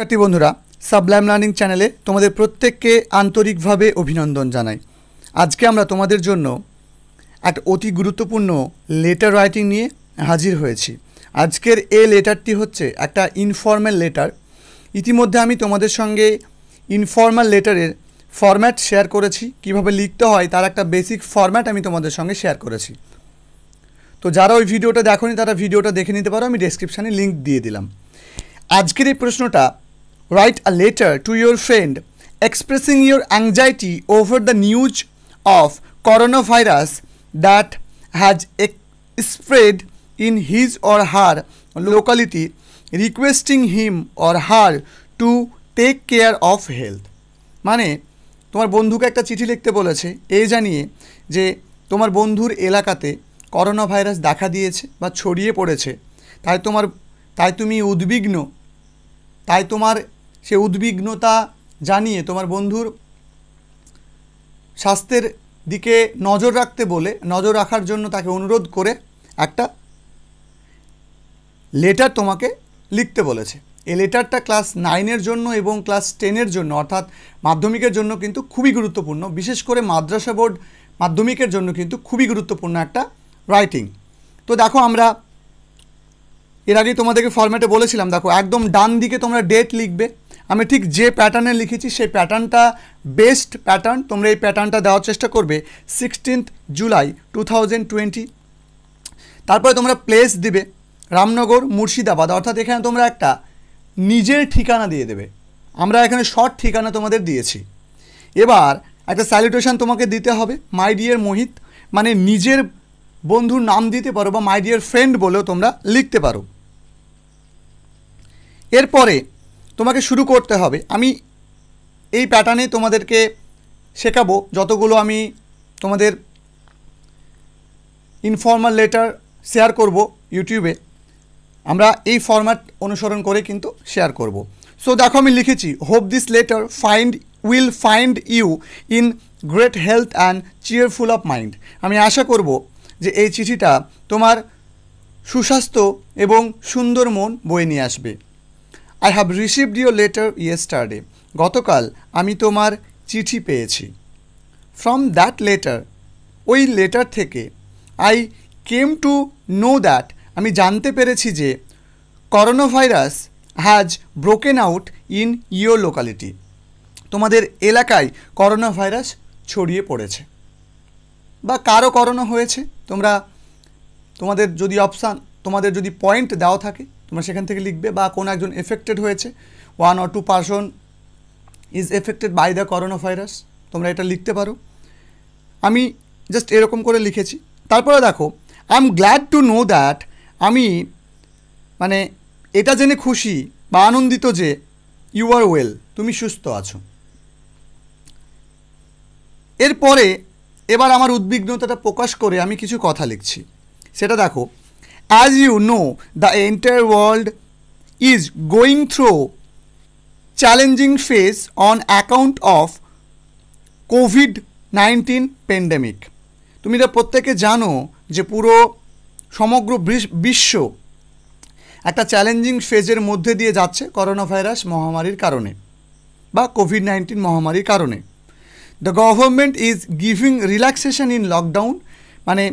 শিক্ষার্থী বন্ধুরা Sublime learning চ্যানেলে তোমাদের প্রত্যেককে আন্তরিকভাবে অভিনন্দন জানাই আজকে আমরা তোমাদের জন্য এক অতি গুরুত্বপূর্ণ লেটার রাইটিং নিয়ে হাজির হয়েছি আজকের এ লেটারটি হচ্ছে একটা ইনফর্ম্যাল লেটার ইতিমধ্যে আমি তোমাদের সঙ্গে ইনফর্ম্যাল লেটারের ফরম্যাট শেয়ার করেছি কিভাবে লিখতে হয় তার একটা বেসিক ফরম্যাট আমি তোমাদের সঙ্গে শেয়ার করেছি তো যারা ওই ভিডিওটা দেখোনি তারা ভিডিওটা দেখে নিতে পারো আমি ডেসক্রিপশানে লিঙ্ক দিয়ে দিলাম আজকের এই প্রশ্নটা write a letter to your friend expressing your anxiety over the news of coronavirus that has spread in his or her locality requesting him or her to take care of health. মানে তোমার বন্ধুকে একটা চিঠি লিখতে বলেছে এই জানিয়ে যে তোমার বন্ধুর এলাকাতে করোনা ভাইরাস দেখা দিয়েছে বা ছড়িয়ে পড়েছে তাই তোমার তাই তুমি উদ্বিগ্ন তাই তোমার সে উদ্বিগ্নতা জানিয়ে তোমার বন্ধুর স্বাস্থ্যের দিকে নজর রাখতে বলে নজর রাখার জন্য তাকে অনুরোধ করে একটা লেটার তোমাকে লিখতে বলেছে এই লেটারটা ক্লাস নাইনের জন্য এবং ক্লাস টেনের জন্য অর্থাৎ মাধ্যমিকের জন্য কিন্তু খুবই গুরুত্বপূর্ণ বিশেষ করে মাদ্রাসা বোর্ড মাধ্যমিকের জন্য কিন্তু খুবই গুরুত্বপূর্ণ একটা রাইটিং তো দেখো আমরা এর আগে তোমাদেরকে ফর্ম্যাটে বলেছিলাম দেখো একদম ডান দিকে তোমরা ডেট লিখবে আমি ঠিক যে প্যাটার্নে লিখেছি সেই প্যাটার্নটা বেস্ট প্যাটার্ন তোমরা এই প্যাটার্নটা দেওয়ার চেষ্টা করবে সিক্সটিন্থ জুলাই টু তারপরে তোমরা প্লেস দিবে রামনগর মুর্শিদাবাদ অর্থাৎ এখানে তোমরা একটা নিজের ঠিকানা দিয়ে দেবে আমরা এখানে শর্ট ঠিকানা তোমাদের দিয়েছি এবার একটা স্যালুটেশন তোমাকে দিতে হবে মাই ডিয়ার মোহিত মানে নিজের বন্ধুর নাম দিতে পারো বা মাই ডিয়ার ফ্রেন্ড বলেও তোমরা লিখতে পারো এরপরে তোমাকে শুরু করতে হবে আমি এই প্যাটার্নে তোমাদেরকে শেখাবো যতগুলো আমি তোমাদের ইনফর্মাল লেটার শেয়ার করব ইউটিউবে আমরা এই ফরম্যাট অনুসরণ করে কিন্তু শেয়ার করব সো দেখো আমি লিখেছি hope this letter find will find you in great health and cheerful of mind আমি আশা করব যে এই চিঠিটা তোমার সুস্বাস্থ্য এবং সুন্দর মন বয়ে নিয়ে আসবে I have received your letter yesterday গতকাল আমি তোমার চিঠি পেয়েছি ফ্রম দ্যাট লেটার ওই লেটার থেকে I came to know that আমি জানতে পেরেছি যে corona virus has broken out in your locality তোমাদের এলাকায় করোনা ভাইরাস ছড়িয়ে পড়েছে বা কারো করোনা হয়েছে তোমরা তোমাদের যদি অপশান তোমাদের যদি পয়েন্ট দেওয়া থাকে তোমরা সেখান থেকে লিখবে বা কোনো একজন এফেক্টেড হয়েছে one or two person is affected by the corona virus তোমরা এটা লিখতে পারো আমি জাস্ট এরকম করে লিখেছি তারপরে দেখো I am glad to know that আমি মানে এটা জেনে খুশি বা আনন্দিত যে ইউ আর ওয়েল তুমি সুস্থ আছো এরপরে এবার আমার উদ্বিগ্নতাটা প্রকাশ করে আমি কিছু কথা লিখছি সেটা দেখো As you know the entire world is going through challenging phase on account of COVID nineteen pandemic. তুমি এটা প্রত্যেকে জানো যে পুরো সমগ্র বিশ্ব একটা চ্যালেঞ্জিং ফেজের মধ্যে দিয়ে যাচ্ছে করোনা ভাইরাস মহামারীর কারণে বা কোভিড নাইন্টিন মহামারীর কারণে the government is giving relaxation in lockdown মানে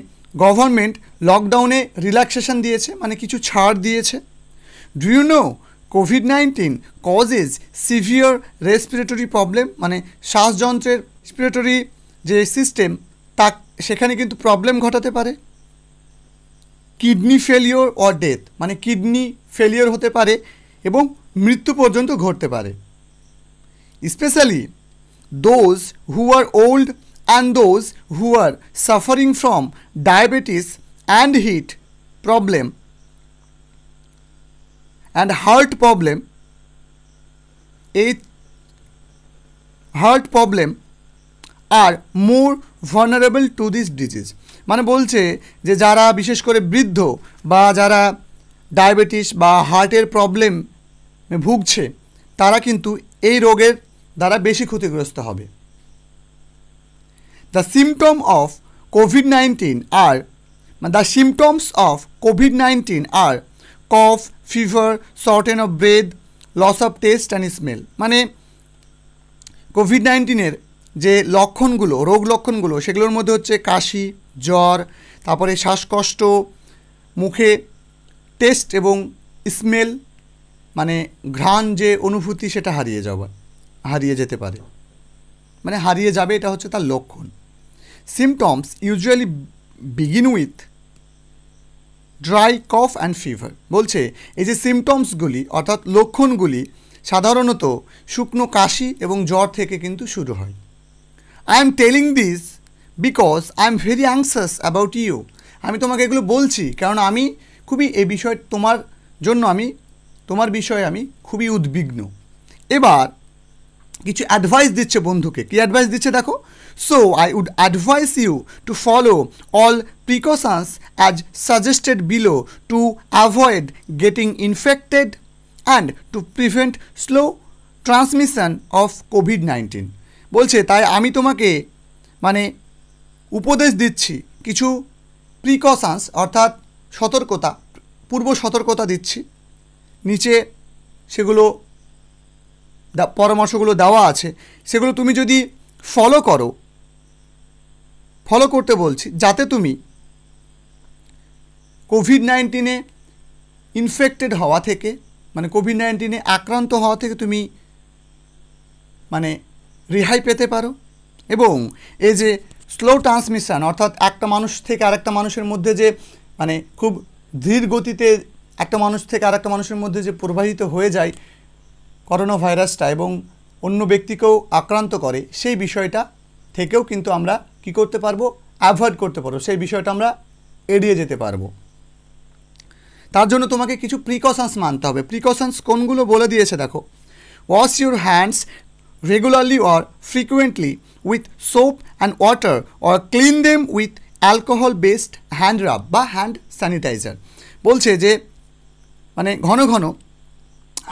গভর্নমেন্ট লকডাউনে রিল্যাক্সেশন দিয়েছে মানে কিছু ছাড় দিয়েছে do you know COVID nineteen causes severe respiratory problem মানে শ্বাসযন্ত্রের রেসপিরেটরি যে সিস্টেম তা সেখানে কিন্তু প্রবলেম ঘটাতে পারে কিডনি ফেলিওর অর ডেথ মানে কিডনি ফেলিওর হতে পারে এবং মৃত্যু পর্যন্ত ঘটতে পারে specially those who are old and those who are suffering from diabetes and heat problem and heart problem a heart problem are more vulnerable to this disease মানে বলছে যে যারা বিশেষ করে বৃদ্ধ বা যারা ডায়াবেটিস বা হার্টের প্রবলেম ভুগছে তারা কিন্তু এই রোগের দ্বারা বেশি ক্ষতিগ্রস্ত হবে the symptom of COVID nineteen are the symptoms of COVID nineteen are cough fever shortness of breath loss of taste and smell মানে কোভিড নাইন্টিনের যে লক্ষণগুলো রোগ লক্ষণগুলো সেগুলোর মধ্যে হচ্ছে কাশি জ্বর তারপরে শ্বাসকষ্ট মুখে টেস্ট এবং স্মেল মানে ঘ্রাণ যে অনুভূতি সেটা হারিয়ে যাওয়া হারিয়ে যেতে পারে মানে হারিয়ে যাবে এটা হচ্ছে তার লক্ষণ symptoms usually begin with dry cough and fever বলছে এই যে সিমটমসগুলি অর্থাৎ লক্ষণগুলি সাধারণত শুকনো কাশি এবং জ্বর থেকে কিন্তু শুরু হয় I am telling this because I am very anxious about you আমি তোমাকে এগুলো বলছি কারণ আমি খুবই এ বিষয় তোমার জন্য আমি তোমার বিষয়ে আমি খুবই উদ্বিগ্ন এবার কিছু অ্যাডভাইস দিচ্ছে বন্ধুকে কি অ্যাডভাইস দিচ্ছে দেখো so I would advise you to follow all precautions as suggested below to avoid getting infected and to prevent slow transmission of COVID nineteen বলছে তাই আমি তোমাকে মানে উপদেশ দিচ্ছি কিছু প্রিকশনস অর্থাৎ সতর্কতা পূর্ব সতর্কতা দিচ্ছি নিচে সেগুলো পরামর্শগুলো দেওয়া আছে সেগুলো তুমি যদি ফলো করো ফলো করতে বলছি যাতে তুমি কোভিড নাইন্টিনে ইনফেক্টেড হওয়া থেকে মানে কোভিড নাইন্টিনে আক্রান্ত হওয়া থেকে তুমি মানে রেহাই পেতে পারো এবং এই যে স্লো ট্রান্সমিশন অর্থাৎ একটা মানুষ থেকে আরেকটা মানুষের মধ্যে যে মানে খুব ধীর গতিতে একটা মানুষ থেকে আরেকটা মানুষের মধ্যে যে প্রবাহিত হয়ে যায় করোনা ভাইরাসটা এবং অন্য ব্যক্তিকেও আক্রান্ত করে সেই বিষয়টা থেকেও কিন্তু আমরা কি করতে পারবো অ্যাভয়েড করতে পারবো সেই বিষয়টা আমরা এড়িয়ে যেতে পারবো তার জন্য তোমাকে কিছু প্রিকশনস মানতে হবে প্রিকশনস কোনগুলো বলে দিয়েছে দেখো wash your hands regularly or frequently with soap and water or clean them with alcohol based hand rub বা হ্যান্ড স্যানিটাইজার বলছে যে মানে ঘন ঘন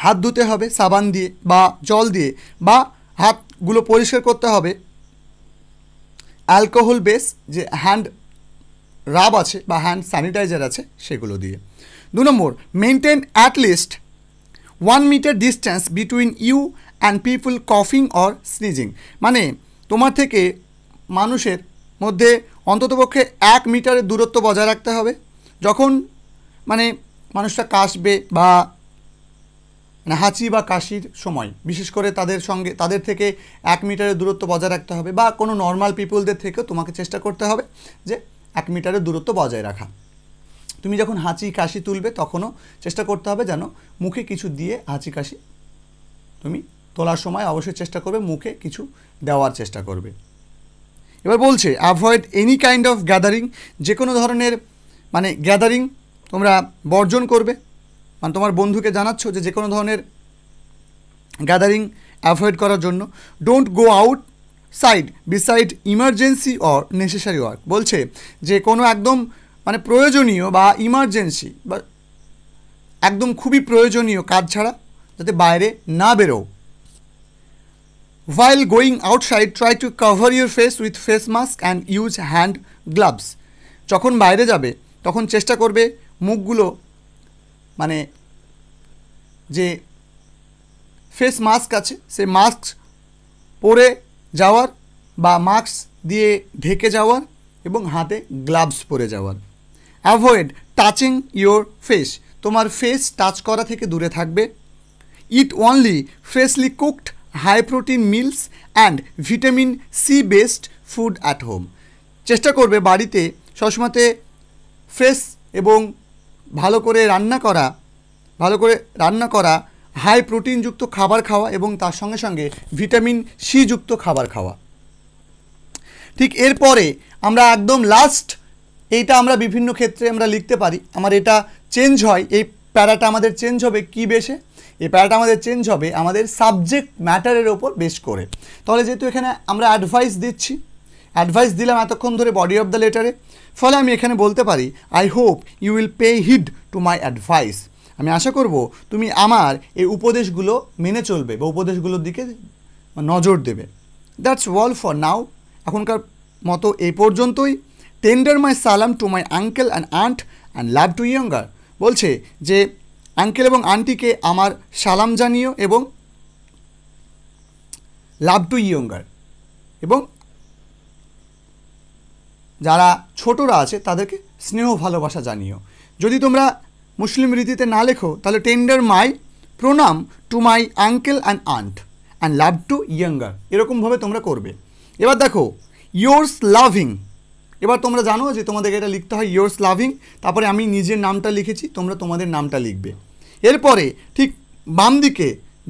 হাত ধুতে হবে সাবান দিয়ে বা জল দিয়ে বা হাতগুলো পরিষ্কার করতে হবে অ্যালকোহল বেস যে হ্যান্ড রাব আছে বা হ্যান্ড স্যানিটাইজার আছে সেগুলো দিয়ে দু নম্বর maintain at least one metre distance between you and people কফিং অর স্নিজিং মানে তোমার থেকে মানুষের মধ্যে অন্ততপক্ষে এক মিটারের দূরত্ব বজায় রাখতে হবে যখন মানে মানুষটা কাশবে বা মানে হাঁচি বা কাশির সময় বিশেষ করে তাদের সঙ্গে তাদের থেকে এক মিটারের দূরত্ব বজায় রাখতে হবে বা কোনো নর্মাল পিপুলদের থেকেও তোমাকে চেষ্টা করতে হবে যে এক মিটারের দূরত্ব বজায় রাখা তুমি যখন হাঁচি কাশি তুলবে তখনও চেষ্টা করতে হবে যেন মুখে কিছু দিয়ে হাঁচি কাশি তুমি তোলার সময় অবশ্যই চেষ্টা করবে মুখে কিছু দেওয়ার চেষ্টা করবে এবার বলছে avoid any kind of gathering যে কোনো ধরনের মানে গ্যাদারিং তোমরা বর্জন করবে মানে তোমার বন্ধুকে জানাচ্ছ যে যে কোনো ধরনের গ্যাদারিং অ্যাভয়েড করার জন্য don't go outside beside emergency or necessary work বলছে যে কোনো একদম মানে প্রয়োজনীয় বা ইমার্জেন্সি বা একদম খুবই প্রয়োজনীয় কাজ ছাড়া যাতে বাইরে না বেরো while going outside try to cover your face with face mask and use hand gloves যখন বাইরে যাবে তখন চেষ্টা করবে মুখগুলো মানে যে ফেস মাস্ক আছে সে মাস্ক পরে যাওয়ার বা মাস্ক দিয়ে ঢেকে যাওয়ার এবং হাতে গ্লাভস পরে যাওয়ার অ্যাভয়েড টাচিং ইয়োর ফেস তোমার ফেস টাচ করা থেকে দূরে থাকবে eat only freshly cooked high protein meals and vitamin C based food at home চেষ্টা করবে বাড়িতে সবসময়তে ফ্রেশ এবং ভালো করে রান্না করা ভালো করে রান্না করা হাই প্রোটিনযুক্ত খাবার খাওয়া এবং তার সঙ্গে সঙ্গে ভিটামিন সি যুক্ত খাবার খাওয়া ঠিক এরপরে আমরা একদম লাস্ট এইটা আমরা বিভিন্ন ক্ষেত্রে আমরা লিখতে পারি আমার এটা চেঞ্জ হয় এই প্যারাটা আমাদের চেঞ্জ হবে কি বেশে এই প্যারাটা আমাদের চেঞ্জ হবে আমাদের সাবজেক্ট ম্যাটারের ওপর বেশ করে তাহলে যেহেতু এখানে আমরা অ্যাডভাইস দিচ্ছি অ্যাডভাইস দিলাম এতক্ষণ ধরে বডি অফ দ্য লেটারে ফলে আমি এখানে বলতে পারি I hope you will pay heed to my advice আমি আশা করব তুমি আমার এই উপদেশগুলো মেনে চলবে বা উপদেশগুলোর দিকে নজর দেবে দ্যাটস ওয়াল ফর নাও এখনকার মতো এই পর্যন্তই টেন্ডার মাই সালাম to my uncle and aunt and love to younger বলছে যে আঙ্কেল এবং আন্টিকে আমার সালাম জানিও এবং লাভ টু ইয়ঙ্গার এবং যারা ছোটরা আছে তাদেরকে স্নেহ ভালোবাসা জানিও যদি তোমরা মুসলিম রীতিতে না লেখো তাহলে টেন্ডার মাই প্রণাম to my uncle and aunt and love to younger এরকমভাবে তোমরা করবে এবার দেখো ইয়োর্স লাভিং এবার তোমরা জানো যে তোমাদেরকে এটা লিখতে হয় ইয়োর্স লাভিং তারপরে আমি নিজের নামটা লিখেছি তোমরা তোমাদের নামটা লিখবে এরপরে ঠিক বাম দিকে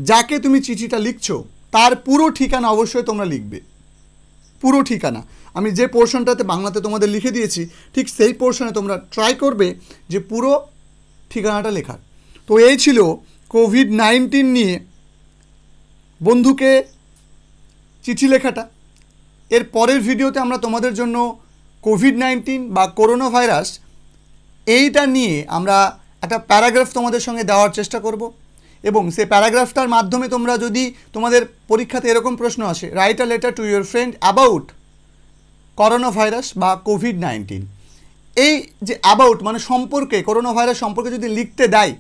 যাকে তুমি চিঠিটা লিখছো তার পুরো ঠিকানা অবশ্যই তোমরা লিখবে পুরো ঠিকানা আমি যে পোর্শনটাতে বাংলাতে তোমাদের লিখে দিয়েছি ঠিক সেই পোর্শনে তোমরা ট্রাই করবে যে পুরো ঠিকানাটা লেখার তো এই ছিল কোভিড নাইন্টিন নিয়ে বন্ধুকে চিঠি লেখাটা এর পরের ভিডিওতে আমরা তোমাদের জন্য কোভিড নাইন্টিন বা করোনা ভাইরাস এইটা নিয়ে আমরা একটা প্যারাগ্রাফ তোমাদের সঙ্গে দেওয়ার চেষ্টা করব এবং সে প্যারাগ্রাফটার মাধ্যমে তোমরা যদি তোমাদের পরীক্ষাতে এরকম প্রশ্ন আসে write a letter to your friend about corona virus বা কোভিড নাইন্টিন এই যে অ্যাবাউট মানে সম্পর্কে করোনা ভাইরাস সম্পর্কে যদি লিখতে দেয়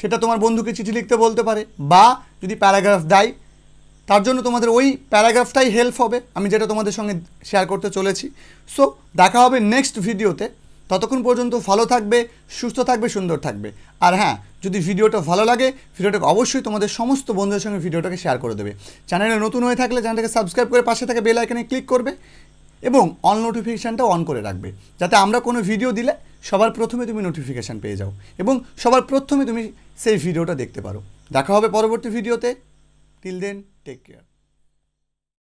সেটা তোমার বন্ধুকে চিঠি লিখতে বলতে পারে বা যদি প্যারাগ্রাফ দেয় তার জন্য তোমাদের ওই প্যারাগ্রাফটাই হেল্প হবে আমি যেটা তোমাদের সঙ্গে শেয়ার করতে চলেছি সো দেখা হবে নেক্সট ভিডিওতে ততক্ষণ পর্যন্ত ভালো থাকবে সুস্থ থাকবে সুন্দর থাকবে আর হ্যাঁ যদি ভিডিওটা ভালো লাগে ভিডিওটাকে অবশ্যই তোমাদের সমস্ত বন্ধুদের সঙ্গে ভিডিওটাকে শেয়ার করে দেবে চ্যানেলে নতুন হয়ে থাকলে চ্যানেলটাকে সাবস্ক্রাইব করে পাশে থাকে বেল আইকনে ক্লিক করবে এবং অন নোটিফিকেশানটা অন করে রাখবে যাতে আমরা কোনো ভিডিও দিলে সবার প্রথমে তুমি নোটিফিকেশান পেয়ে যাও এবং সবার প্রথমে তুমি সেই ভিডিওটা দেখতে পারো দেখা হবে পরবর্তী ভিডিওতে টিল দেন টেক কেয়ার